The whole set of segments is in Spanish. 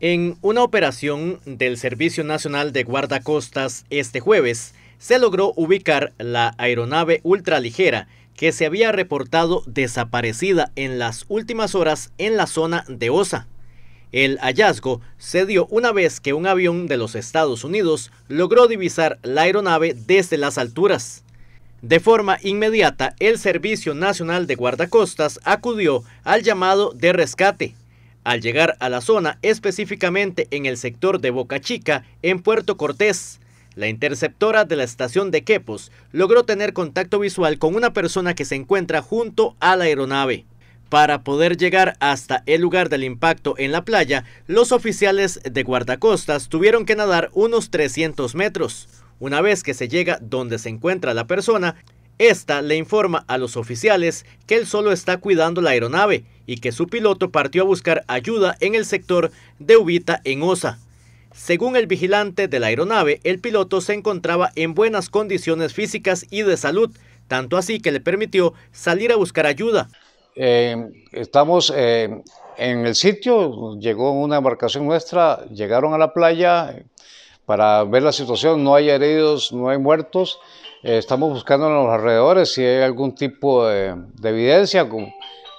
En una operación del Servicio Nacional de Guardacostas este jueves, se logró ubicar la aeronave ultraligera que se había reportado desaparecida en las últimas horas en la zona de Osa. El hallazgo se dio una vez que un avión de los Estados Unidos logró divisar la aeronave desde las alturas. De forma inmediata, el Servicio Nacional de Guardacostas acudió al llamado de rescate al llegar a la zona, específicamente en el sector de Boca Chica, en Puerto Cortés, la interceptora de la estación de Quepos logró tener contacto visual con una persona que se encuentra junto a la aeronave. Para poder llegar hasta el lugar del impacto en la playa, los oficiales de guardacostas tuvieron que nadar unos 300 metros. Una vez que se llega donde se encuentra la persona, esta le informa a los oficiales que él solo está cuidando la aeronave y que su piloto partió a buscar ayuda en el sector de Ubita en Osa. Según el vigilante de la aeronave, el piloto se encontraba en buenas condiciones físicas y de salud, tanto así que le permitió salir a buscar ayuda. Em, estamos em, en el sitio, llegó una embarcación nuestra, llegaron a la playa, para ver la situación. No hay heridos, no hay muertos. Eh, estamos buscando en los alrededores si hay algún tipo de, evidencia.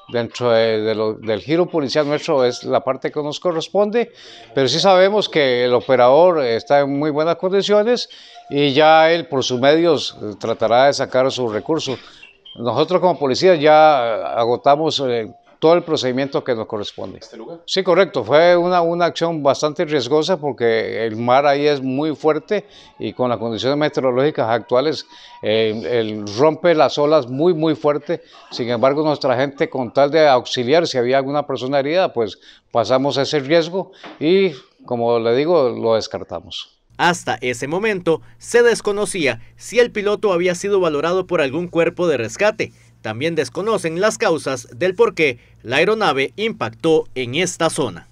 dentro del giro policial nuestro es la parte que nos corresponde, pero sí sabemos que el operador está en muy buenas condiciones y ya él por sus medios eh, tratará de sacar sus recursos. Nosotros como policía ya agotamos... Eh, todo el procedimiento que nos corresponde. ¿Este sí, correcto. Fue una, acción bastante riesgosa porque el mar ahí es muy fuerte y con las condiciones meteorológicas actuales eh, el rompe las olas muy, muy fuerte. Sin embargo, nuestra gente con tal de auxiliar si había alguna persona herida, pues pasamos ese riesgo y, como le digo, lo descartamos. Hasta ese momento se desconocía si el piloto había sido valorado por algún cuerpo de rescate también desconocen las causas del por qué la aeronave impactó en esta zona.